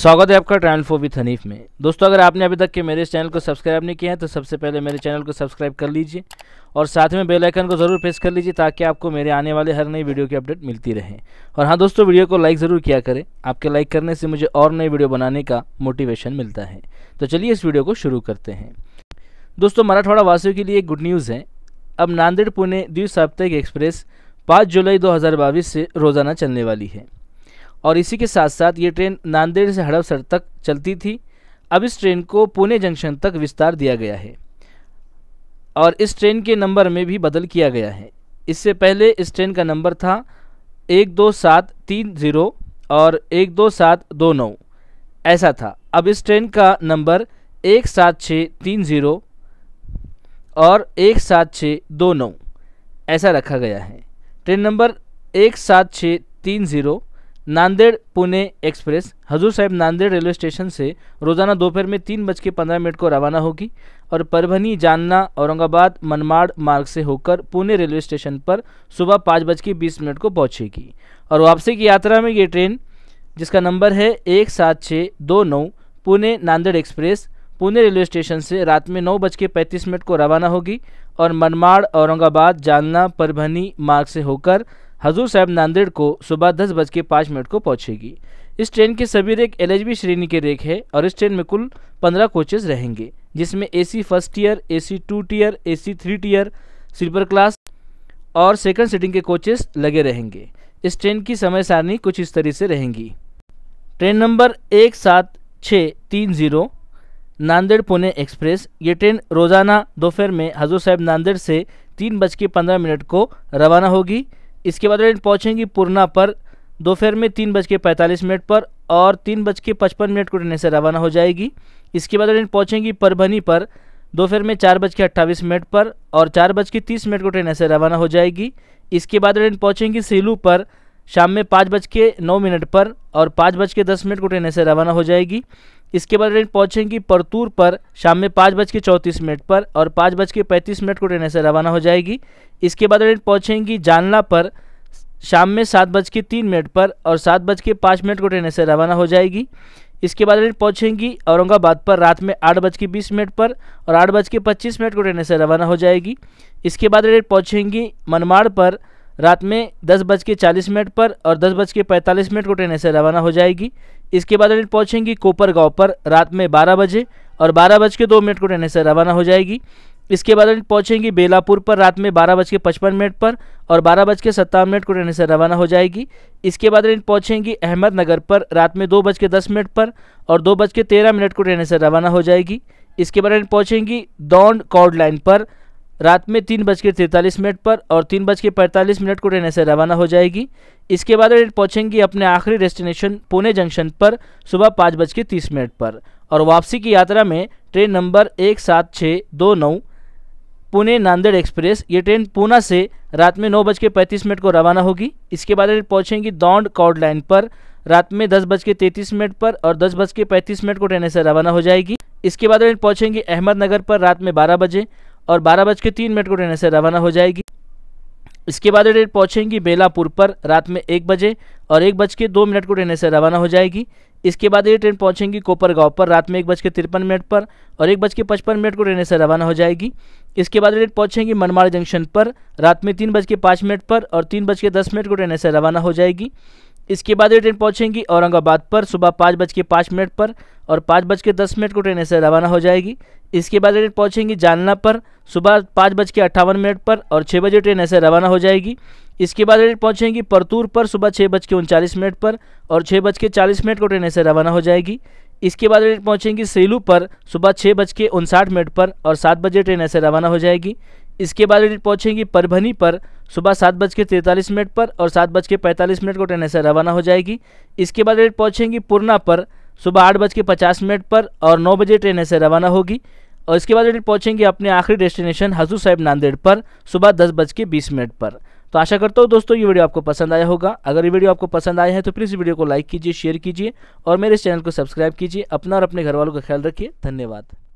स्वागत है आपका ट्रैवल फो विथ हनीफ में दोस्तों अगर आपने अभी तक के मेरे इस चैनल को सब्सक्राइब नहीं किया है तो सबसे पहले मेरे चैनल को सब्सक्राइब कर लीजिए और साथ में बेल आइकन को ज़रूर प्रेस कर लीजिए ताकि आपको मेरे आने वाले हर नई वीडियो की अपडेट मिलती रहे और हाँ दोस्तों वीडियो को लाइक ज़रूर किया करें आपके लाइक करने से मुझे और नई वीडियो बनाने का मोटिवेशन मिलता है तो चलिए इस वीडियो को शुरू करते हैं दोस्तों मराठवाड़ा वासियों के लिए एक गुड न्यूज़ है अब नांदेड़ पुणे द्वि साप्ताहिक एक्सप्रेस पाँच जुलाई दो से रोज़ाना चलने वाली है और इसी के साथ साथ ये ट्रेन नांदेड़ से हड़पसर तक चलती थी अब इस ट्रेन को पुणे जंक्शन तक विस्तार दिया गया है और इस ट्रेन के नंबर में भी बदल किया गया है इससे पहले इस ट्रेन का नंबर था एक दो सात तीन ज़ीरो और एक दो सात दो नौ ऐसा था अब इस ट्रेन का नंबर एक सात छः तीन ज़ीरो और एक सात छः दो नौ ऐसा रखा गया है ट्रेन नंबर एक सात छः तीन ज़ीरो नांदेड़ पुणे एक्सप्रेस हजूर साहिब नांदेड़ रेलवे स्टेशन से रोजाना दोपहर में तीन बज के पंद्रह मिनट को रवाना होगी और परभनी जालना औरंगाबाद मनमाड़ मार्ग से होकर पुणे रेलवे स्टेशन पर सुबह पाँच बज के बीस मिनट को पहुंचेगी और वापसी की यात्रा में ये ट्रेन जिसका नंबर है एक सात छः दो नौ Pune Nanded express Pune railway station से रात में नौ बज के पैंतीस मिनट को रवाना होगी और मनमाड़ औरंगाबाद जालना परभनी मार्ग से होकर हजूर साहब नांदेड़ को सुबह दस बज के पाँच मिनट को पहुंचेगी इस ट्रेन के सभी रेक एल श्रेणी के रेक है और इस ट्रेन में कुल पंद्रह कोचेज रहेंगे जिसमें A first year C two tier A three tier sleeper class और सेकंड सीटिंग के कोचेस लगे रहेंगे इस ट्रेन की समय सारणी कुछ इस तरह से रहेंगी ट्रेन नंबर एक सात छः तीन ज़ीरो नांदेड़ पुणे एक्सप्रेस ये ट्रेन रोज़ाना दोपहर में हजूर साहब नांदेड़ से तीन बज के पंद्रह मिनट को रवाना होगी इसके बाद ट्रेन पहुँचेंगी पूर्णा पर दोपहर में तीन बज के पैंतालीस मिनट पर और तीन बज के पचपन मिनट को ट्रेन से रवाना हो जाएगी इसके बाद ट्रेन पहुँचेंगी परभनी पर दोपहर में चार बज के अट्ठाईस मिनट पर और चार बज के तीस मिनट को ट्रेन से रवाना हो जाएगी इसके बाद ट्रेन पहुँचेंगी सीलू पर शाम में पाँच बज के नौ मिनट पर और पाँच बज के दस मिनट को ट्रेन से रवाना हो जाएगी इसके बाद ट्रेन पहुंचेगी परतूर पर शाम में पाँच बज के चौंतीस मिनट पर और पाँच बज के पैंतीस मिनट को ट्रेन ऐसे रवाना हो जाएगी इसके बाद ट्रेन पहुंचेगी जानला पर शाम में सात बज के तीन मिनट पर और सात बज के पाँच मिनट को ट्रेन ऐसे रवाना हो जाएगी इसके बाद ट्रेन पहुंचेगी औरंगाबाद पर रात में आठ बज के बीस मिनट पर और आठ बज के पच्चीस मिनट को ट्रेन से रवाना हो जाएगी इसके बाद ट्रेन पहुँचेंगी मनमाड़ पर रात में दस बज के चालीस मिनट पर और दस बज के पैंतालीस मिनट को ट्रेन से रवाना हो जाएगी इसके बाद ट्रेन पहुँचेंगी कोपर गाँव पर रात में बारह बजे और बारह बज के दो मिनट को ट्रेन से रवाना हो जाएगी इसके बाद ट्रेन पहुंचेंगी बेलापुर पर रात में बारह बज के पचपन मिनट पर और बारह बज के सत्तावन मिनट को ट्रेन से रवाना हो जाएगी इसके बाद ट्रेन पहुँचेंगी अहमदनगर पर रात में दो बज के दस मिनट पर और दो बज के तेरह मिनट को ट्रेन से रवाना हो जाएगी इसके बाद ट्रेन पहुँचेंगी दौंड कॉर्ड लाइन पर रात में तीन बज के तैंतालीस मिनट पर और तीन बज के पैंतालीस मिनट को ट्रेन से रवाना हो जाएगी इसके बाद ट्रेन पहुंचेंगी अपने आखिरी डेस्टिनेशन पुणे जंक्शन पर सुबह पाँच बज के तीस मिनट पर और वापसी की यात्रा में ट्रेन नंबर एक सात छः दो नौ पुणे नांदेड़ एक्सप्रेस ये ट्रेन पूना से रात में नौ बज के पैंतीस मिनट को रवाना होगी इसके बाद ट्रेन पहुंचेंगी दौंड कॉर्ड लाइन पर रात में दस बज के तैंतीस मिनट पर और दस बज के पैंतीस मिनट को ट्रेन से रवाना हो जाएगी इसके बाद ट्रेन पहुंचेंगी अहमदनगर पर रात में बारह बजे और बारह बज के तीन मिनट को ट्रेन से रवाना हो जाएगी इसके बाद ये ट्रेन पहुंचेगी बेलापुर पर रात में एक बजे और एक बज के दो मिनट को ट्रेन से रवाना हो जाएगी इसके बाद ये ट्रेन पहुंचेंगी कोपरगांव पर रात में एक बज के तिरपन मिनट पर और एक बज के पचपन मिनट को ट्रेन से रवाना हो जाएगी इसके बाद ट्रेन पहुंचेगी मनमाड़ जंक्शन पर रात में तीन बज के पाँच मिनट पर और तीन बज के दस मिनट को ट्रेन से रवाना हो जाएगी इसके बाद ये ट्रेन पहुंचेंगी औरंगाबाद पर सुबह पाँच बज के पाँच मिनट पर और पाँच बज के दस मिनट को ट्रेन ऐसे रवाना हो जाएगी इसके बाद ये ट्रेन पहुंचेंगी जालना पर सुबह पाँच बज के अट्ठावन मिनट पर और छः बजे ट्रेन ऐसे रवाना हो जाएगी इसके बाद ट्रेन पहुँचेंगी परतूर पर सुबह छः बज के उनचालीस मिनट पर और छः बज के चालीस मिनट को ट्रेन ऐसे रवाना हो जाएगी इसके बाद ट्रेन पहुँचेंगी सेलू पर सुबह छः बज के उनसाठ मिनट पर और सात बजे ट्रेन ऐसे रवाना हो जाएगी इसके बाद ट्रेन पहुंचेगी परभनी पर सुबह सात बज के तैंतालीस मिनट पर और सात बज के पैंतालीस मिनट को ट्रेन ऐसे रवाना हो जाएगी इसके बाद ट्रेन पहुंचेगी पूर्णा पर सुबह आठ बज के पचास मिनट पर और नौ बजे ट्रेन ऐसे रवाना होगी और इसके बाद ट्रेन पहुंचेंगे अपने आखिरी डेस्टिनेशन हजू साहेब नांदेड़ पर सुबह दस बज के बीस मिनट पर तो आशा करता हूँ दोस्तों ये वीडियो आपको पसंद आया होगा अगर ये वीडियो आपको पसंद आया है तो प्लीज़ वीडियो को लाइक कीजिए शेयर कीजिए और मेरे इस चैनल को सब्सक्राइब कीजिए अपना और अपने घर वालों का ख्याल रखिए धन्यवाद